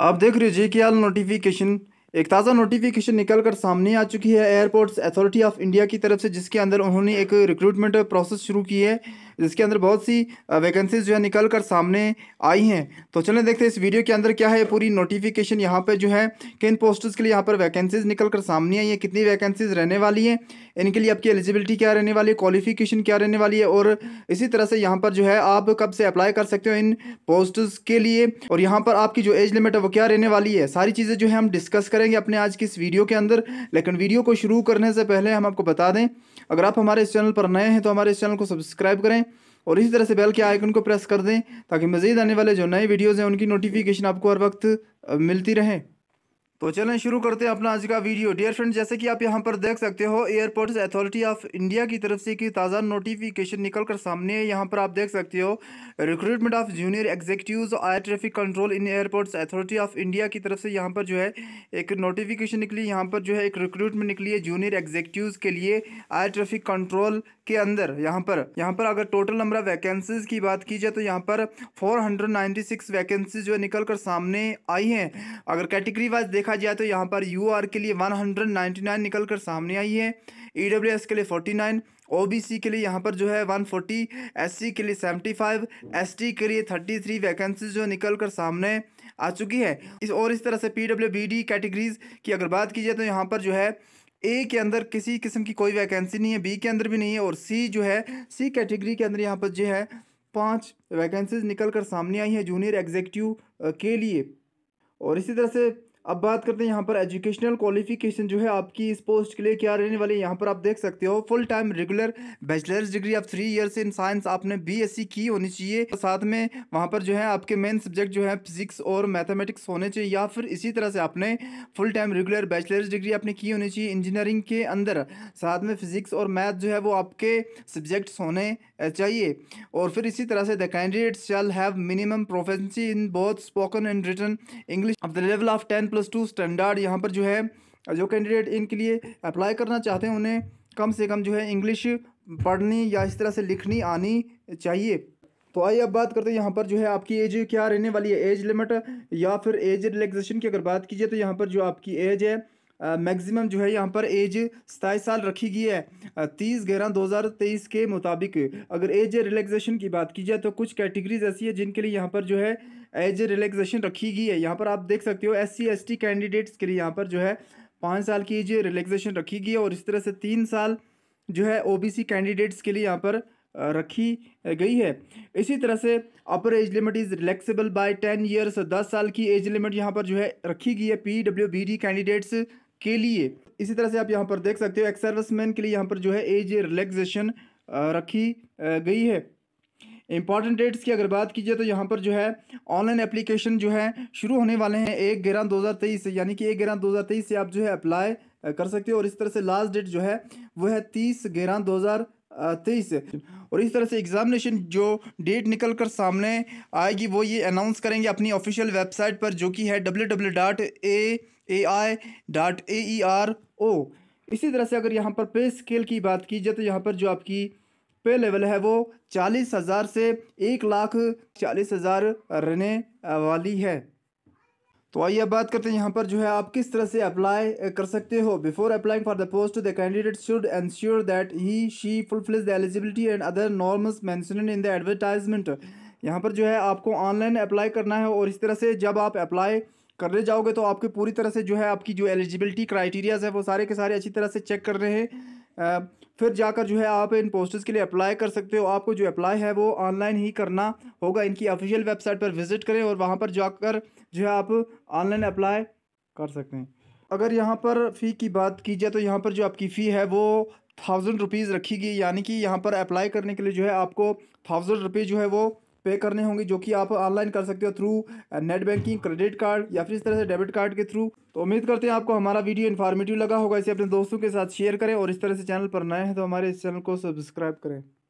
आप देख रहे हो जे के एल नोटिफिकेशन एक ताज़ा नोटिफिकेशन निकल कर सामने आ चुकी है एयरपोर्ट्स अथॉरिटी ऑफ इंडिया की तरफ से जिसके अंदर उन्होंने एक रिक्रूटमेंट प्रोसेस शुरू की है जिसके अंदर बहुत सी वैकेंसीज जो है निकल कर सामने आई हैं तो चलें देखते हैं इस वीडियो के अंदर क्या है पूरी नोटिफिकेशन यहाँ पर जो है किन पोस्टर्स के लिए यहाँ पर वैकेंसीज निकल कर सामने आई है कितनी वैकेंसीज रहने वाली हैं इनके लिए आपकी एलिजिबिलिटी क्या रहने वाली है क्वालिफिकेशन क्या रहने वाली है और इसी तरह से यहाँ पर जो है आप कब से अप्लाई कर सकते हो इन पोस्टर्स के लिए और यहाँ पर आपकी जो एज लिमिट है वो क्या रहने वाली है सारी चीज़ें जो है हम डिस्कस करेंगे अपने आज की इस वीडियो के अंदर लेकिन वीडियो को शुरू करने से पहले हम आपको बता दें अगर आप हमारे इस चैनल पर नए हैं तो हमारे इस चैनल को सब्सक्राइब करें और इसी तरह से बेल के आइकन को प्रेस कर दें ताकि मज़ीद आने वाले जो नए वीडियोज़ हैं उनकी नोटिफिकेशन आपको हर वक्त मिलती रहें तो चलें शुरू करते हैं अपना आज का वीडियो डियर फ्रेंड जैसे कि आप यहां पर देख सकते हो एयरपोर्ट्स अथॉरिटी ऑफ इंडिया की तरफ से की ताज़ा नोटिफिकेशन निकल कर सामने है यहां पर आप देख सकते हो recruitment of junior executive air traffic control in Airports Authority of India की तरफ से यहाँ पर जो है एक नोटिफिकेशन निकली यहाँ पर जो है एक रिक्रूटमेंट निकली है जूनियर एग्जीक्यूटिव के लिए एयर ट्रैफिक कंट्रोल के अंदर यहाँ पर यहाँ पर अगर टोटल नंबर ऑफ वैकेंसीज की बात की जाए तो यहाँ पर फोर वैकेंसीज जो है निकल कर सामने आई हैं अगर कैटेगरी वाइज देखा देखा जाए तो यहाँ पर यू के लिए 199 निकल कर सामने आई है ई e के लिए 49 ओबीसी के लिए यहाँ पर जो है 140 एससी के लिए 75 एसटी के लिए थर्टी थ्री वैकेंसी जो निकल कर सामने आ चुकी है इस और इस तरह से P W B D categories की अगर बात की जाए तो यहाँ पर जो है ए के अंदर किसी किस्म की कोई वैकेंसी नहीं है बी के अंदर भी नहीं है और सी जो है सी कैटेगरी के अंदर यहाँ पर जो है पांच वैकेंसीज निकल कर सामने आई है जूनियर एग्जीक्यूटिव के लिए और इसी तरह से अब बात करते हैं यहाँ पर एजुकेशनल क्वालिफिकेशन जो है आपकी इस पोस्ट के लिए क्या रहने वाली है यहाँ पर आप देख सकते हो full time regular bachelor's degree of three years in science आपने बीएससी की होनी चाहिए तो साथ में वहाँ पर जो है आपके मेन सब्जेक्ट जो है फिजिक्स और मैथमेटिक्स होने चाहिए या फिर इसी तरह से आपने full time regular bachelor's degree आपने की होनी चाहिए इंजीनियरिंग के अंदर साथ में फिजिक्स और मैथ जो है वो आपके सब्जेक्ट्स होने चाहिए और फिर इसी तरह से the candidate shall have minimum proficiency in both spoken and written English of the level of tenth plus two standard यहाँ पर जो है जो कैंडिडेट इनके लिए अप्लाई करना चाहते हैं उन्हें कम से कम जो है इंग्लिश पढ़नी या इस तरह से लिखनी आनी चाहिए तो आइए अब बात करते हैं यहाँ पर जो है आपकी एज क्या रहने वाली है एज लिमिट या फिर एज रिलैक्सेशन की अगर बात कीजिए तो यहाँ पर जो आपकी एज है मैक्सिमम जो है यहाँ पर एज सताईस साल रखी गई है तीस ग्यारह दो हज़ार तेईस के मुताबिक अगर एज रिलैक्सेशन की बात की जाए तो कुछ कैटेगरीज ऐसी है जिनके लिए यहाँ पर जो है एज रिलैक्सेशन रखी गई है यहाँ पर आप देख सकते हो एस सी कैंडिडेट्स के लिए यहाँ पर जो है पाँच साल की एज रिलैक्सेशन रखी गई है और इस तरह से तीन साल जो है ओ कैंडिडेट्स के लिए यहाँ पर रखी गई है इसी तरह से upper age limit is relaxable by ten years दस साल की एज लिमिट यहाँ पर जो है रखी गई है P W B D candidates के लिए इसी तरह से आप यहाँ पर देख सकते हो एक्स सर्विसमैन के लिए यहाँ पर जो है एज रिलैक्सेशन रखी गई है इम्पॉर्टेंट डेट्स की अगर बात कीजिए तो यहाँ पर जो है ऑनलाइन एप्लीकेशन जो है शुरू होने वाले हैं एक ग्यारह दो हज़ार तेईस से यानी कि एक ग्यारह दो हज़ार तेईस से आप जो है अप्लाई कर सकते हो और इस तरह से लास्ट डेट जो है वह है तीस ग्यारह दो हज़ार तेईस और इस तरह से एग्जामिनेशन जो डेट निकल कर सामने आएगी वो ये अनाउंस करेंगे अपनी ऑफिशियल वेबसाइट पर जो कि है W W dot A A I dot A E R O इसी तरह से अगर यहाँ पर पे स्केल की बात की जाए तो यहाँ पर जो आपकी पे लेवल है वो चालीस हज़ार से एक लाख चालीस हज़ार रहने वाली है तो आइए अब बात करते हैं यहाँ पर जो है आप किस तरह से अप्लाई कर सकते हो before applying for the post the candidate should ensure that he she fulfils the eligibility and other normals mention in the advertisement यहाँ पर जो है आपको ऑनलाइन अप्लाई करना है और इस तरह से जब आप अप्लाई करने जाओगे तो आपके पूरी तरह से जो है आपकी जो एलिजिबिलिटी क्राइटेरियाज है वो सारे के सारे अच्छी तरह से चेक कर रहे हैं फिर जाकर जो है आप इन पोस्टर्स के लिए अप्लाई कर सकते हो आपको जो अप्लाई है वो ऑनलाइन ही करना होगा इनकी ऑफिशियल वेबसाइट पर विज़िट करें और वहाँ पर जाकर जो है आप ऑनलाइन अप्लाई कर सकते हैं अगर यहाँ पर फ़ी की बात की जाए तो यहाँ पर जो आपकी फ़ी है वो थाउजेंड रुपीज़ रखी गई यानी कि यहाँ पर अप्लाई करने के लिए जो है आपको थाउजेंड रुपीज़ जो है वो पे करने होंगे जो कि आप ऑनलाइन कर सकते हो through net banking credit card या फिर इस तरह से डेबिट कार्ड के थ्रू तो उम्मीद करते हैं आपको हमारा वीडियो इन्फॉर्मेटिव लगा होगा इसे अपने दोस्तों के साथ शेयर करें और इस तरह से चैनल पर नए हैं तो हमारे इस चैनल को सब्सक्राइब करें